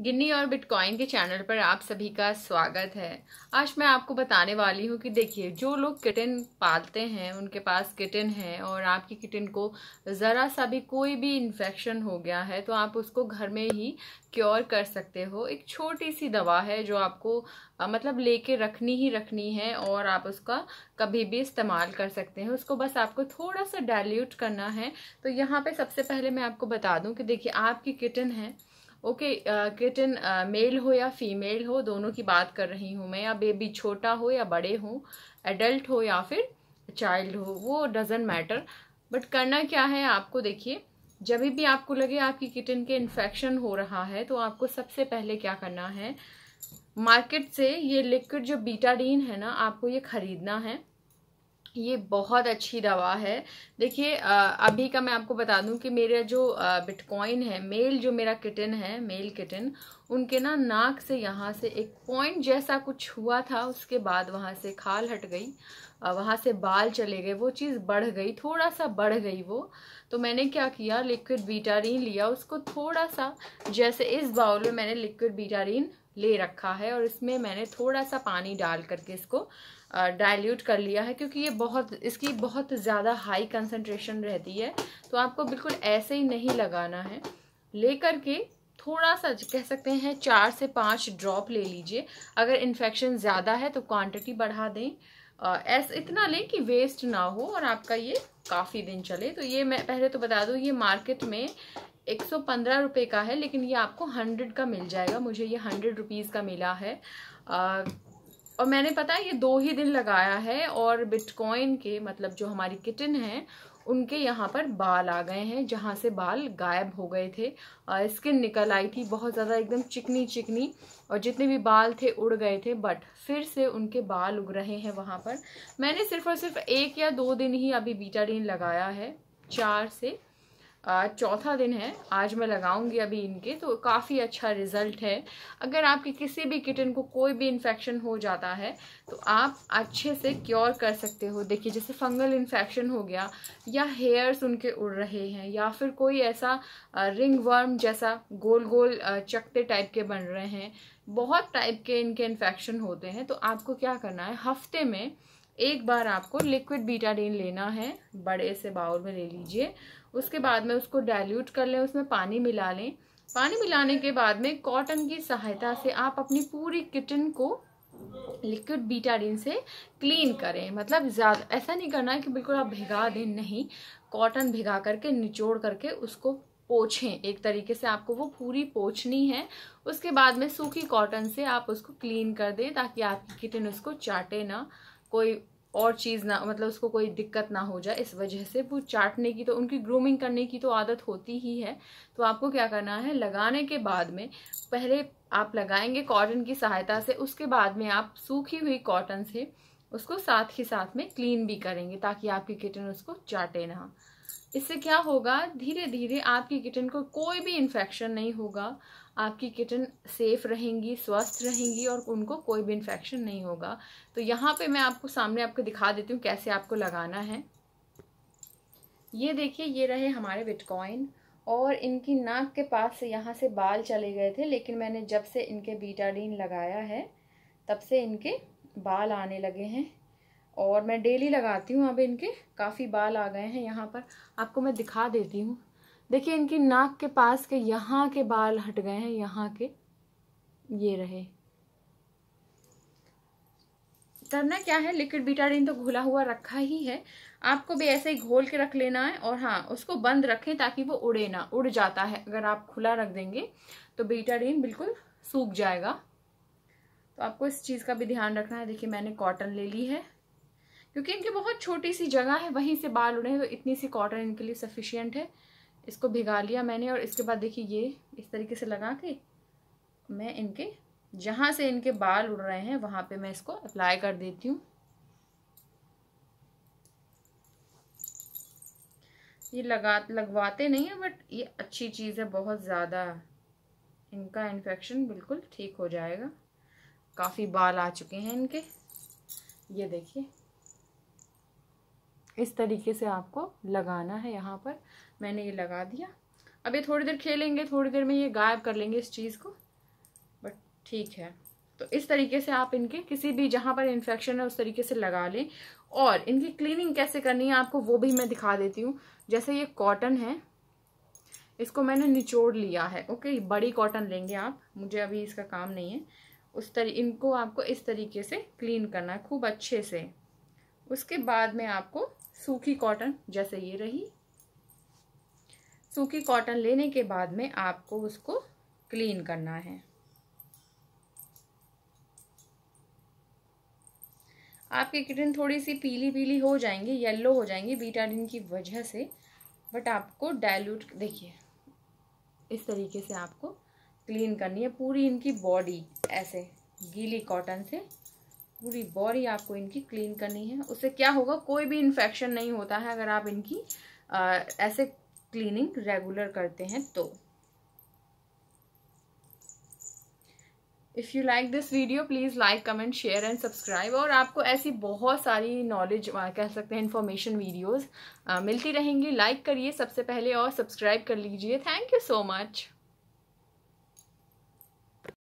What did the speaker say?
गिन्नी और बिटकॉइन के चैनल पर आप सभी का स्वागत है आज मैं आपको बताने वाली हूँ कि देखिए जो लोग किटन पालते हैं उनके पास किटन है और आपकी किटन को ज़रा सा भी कोई भी इन्फेक्शन हो गया है तो आप उसको घर में ही क्योर कर सकते हो एक छोटी सी दवा है जो आपको आ, मतलब लेके रखनी ही रखनी है और आप उसका कभी भी इस्तेमाल कर सकते हैं उसको बस आपको थोड़ा सा डायल्यूट करना है तो यहाँ पर सबसे पहले मैं आपको बता दूँ कि देखिए आपकी किटन है ओके किटन मेल हो या फीमेल हो दोनों की बात कर रही हूँ मैं या बेबी छोटा हो या बड़े हो एडल्ट हो या फिर चाइल्ड हो वो डजेंट मैटर बट करना क्या है आपको देखिए जब भी आपको लगे आपकी किटन के इन्फेक्शन हो रहा है तो आपको सबसे पहले क्या करना है मार्केट से ये लिक्विड जो बीटाडीन है ना आपको ये ख़रीदना है ये बहुत अच्छी दवा है देखिए अभी का मैं आपको बता दूं कि मेरा जो बिटकॉइन है मेल जो मेरा किटन है मेल किटन उनके ना नाक से यहाँ से एक पॉइंट जैसा कुछ हुआ था उसके बाद वहाँ से खाल हट गई वहाँ से बाल चले गए वो चीज़ बढ़ गई थोड़ा सा बढ़ गई वो तो मैंने क्या किया लिक्विड बीटारीन लिया उसको थोड़ा सा जैसे इस बाउल में मैंने लिक्विड बीटारीन ले रखा है और इसमें मैंने थोड़ा सा पानी डाल करके इसको डाइल्यूट कर लिया है क्योंकि ये बहुत इसकी बहुत ज़्यादा हाई कंसनट्रेशन रहती है तो आपको बिल्कुल ऐसे ही नहीं लगाना है लेकर के थोड़ा सा कह सकते हैं चार से पाँच ड्रॉप ले लीजिए अगर इन्फेक्शन ज़्यादा है तो क्वांटिटी बढ़ा दें ऐसा इतना लें कि वेस्ट ना हो और आपका ये काफ़ी दिन चले तो ये मैं पहले तो बता दूँ ये मार्केट में एक सौ पंद्रह रुपये का है लेकिन ये आपको हंड्रेड का मिल जाएगा मुझे ये हंड्रेड रुपीज़ का मिला है आ, और मैंने पता है ये दो ही दिन लगाया है और बिटकॉइन के मतलब जो हमारी किटन है उनके यहाँ पर बाल आ गए हैं जहाँ से बाल गायब हो गए थे स्किन निकल आई थी बहुत ज़्यादा एकदम चिकनी चिकनी और जितने भी बाल थे उड़ गए थे बट फिर से उनके बाल उग रहे हैं वहाँ पर मैंने सिर्फ और सिर्फ एक या दो दिन ही अभी बीटा लगाया है चार से आज चौथा दिन है आज मैं लगाऊंगी अभी इनके तो काफ़ी अच्छा रिजल्ट है अगर आपके किसी भी किटन को कोई भी इन्फेक्शन हो जाता है तो आप अच्छे से क्योर कर सकते हो देखिए जैसे फंगल इन्फेक्शन हो गया या हेयर्स उनके उड़ रहे हैं या फिर कोई ऐसा रिंग वर्म जैसा गोल गोल चकते टाइप के बन रहे हैं बहुत टाइप के इनके इन्फेक्शन होते हैं तो आपको क्या करना है हफ्ते में एक बार आपको लिक्विड बीटाडीन लेना है बड़े से बाउल में ले लीजिए उसके बाद में उसको डाइल्यूट कर लें उसमें पानी मिला लें पानी मिलाने के बाद में कॉटन की सहायता से आप अपनी पूरी किचन को लिक्विड बीटाडीन से क्लीन करें मतलब ज़्यादा ऐसा नहीं करना है कि बिल्कुल आप भिगा दें नहीं कॉटन भिगा करके निचोड़ करके उसको पोछें एक तरीके से आपको वो पूरी पोछनी है उसके बाद में सूखी कॉटन से आप उसको क्लीन कर दें ताकि आपकी किटन उसको चाटे ना कोई और चीज़ ना मतलब उसको कोई दिक्कत ना हो जाए इस वजह से वो चाटने की तो उनकी ग्रूमिंग करने की तो आदत होती ही है तो आपको क्या करना है लगाने के बाद में पहले आप लगाएंगे कॉटन की सहायता से उसके बाद में आप सूखी हुई कॉटन से उसको साथ ही साथ में क्लीन भी करेंगे ताकि आपकी किटन उसको चाटे ना इससे क्या होगा धीरे धीरे आपकी किटन को कोई भी इन्फेक्शन नहीं होगा आपकी किटन सेफ़ रहेंगी स्वस्थ रहेंगी और उनको कोई भी इन्फेक्शन नहीं होगा तो यहाँ पे मैं आपको सामने आपको दिखा देती हूँ कैसे आपको लगाना है ये देखिए ये रहे हमारे बिटकॉइन और इनकी नाक के पास से यहाँ से बाल चले गए थे लेकिन मैंने जब से इनके बीटाडीन लगाया है तब से इनके बाल आने लगे हैं और मैं डेली लगाती हूँ अब इनके काफ़ी बाल आ गए हैं यहाँ पर आपको मैं दिखा देती हूँ देखिए इनकी नाक के पास के यहाँ के बाल हट गए हैं यहाँ के ये रहे करना क्या है लिक्विड बीटाडिन तो घुला हुआ रखा ही है आपको भी ऐसे ही घोल के रख लेना है और हाँ उसको बंद रखें ताकि वो उड़े ना उड़ जाता है अगर आप खुला रख देंगे तो बीटाडीन बिल्कुल सूख जाएगा तो आपको इस चीज़ का भी ध्यान रखना है देखिए मैंने कॉटन ले ली है क्योंकि इनकी बहुत छोटी सी जगह है वहीं से बाल उड़े तो इतनी सी कॉटन इनके लिए सफिशियंट है इसको भिगा लिया मैंने और इसके बाद देखिए ये इस तरीके से लगा के मैं इनके जहाँ से इनके बाल उड़ रहे हैं वहाँ पे मैं इसको अप्लाई कर देती हूँ ये लगा लगवाते नहीं है बट ये अच्छी चीज़ है बहुत ज़्यादा इनका इन्फेक्शन बिल्कुल ठीक हो जाएगा काफ़ी बाल आ चुके हैं इनके ये देखिए इस तरीके से आपको लगाना है यहाँ पर मैंने ये लगा दिया अब ये थोड़ी देर खेलेंगे थोड़ी देर में ये गायब कर लेंगे इस चीज़ को बट ठीक है तो इस तरीके से आप इनके किसी भी जहाँ पर इन्फेक्शन है उस तरीके से लगा लें और इनकी क्लीनिंग कैसे करनी है आपको वो भी मैं दिखा देती हूँ जैसे ये कॉटन है इसको मैंने निचोड़ लिया है ओके बड़ी कॉटन लेंगे आप मुझे अभी इसका काम नहीं है उस तरी इनको आपको इस तरीके से क्लीन करना है खूब अच्छे से उसके बाद में आपको सूखी कॉटन जैसे ये रही सूखी कॉटन लेने के बाद में आपको उसको क्लीन करना है आपकी किटन थोड़ी सी पीली पीली हो जाएंगी येलो हो जाएंगी बीटाडिन की वजह से बट आपको डाइल्यूट देखिए इस तरीके से आपको क्लीन करनी है पूरी इनकी बॉडी ऐसे गीली कॉटन से पूरी बॉडी आपको इनकी क्लीन करनी है उससे क्या होगा कोई भी इन्फेक्शन नहीं होता है अगर आप इनकी आ, ऐसे क्लीनिंग रेगुलर करते हैं तो if you like this video please like comment share and subscribe और आपको ऐसी बहुत सारी नॉलेज कह सकते हैं इन्फॉर्मेशन वीडियोज मिलती रहेंगी लाइक करिए सबसे पहले और सब्सक्राइब कर लीजिए थैंक यू सो मच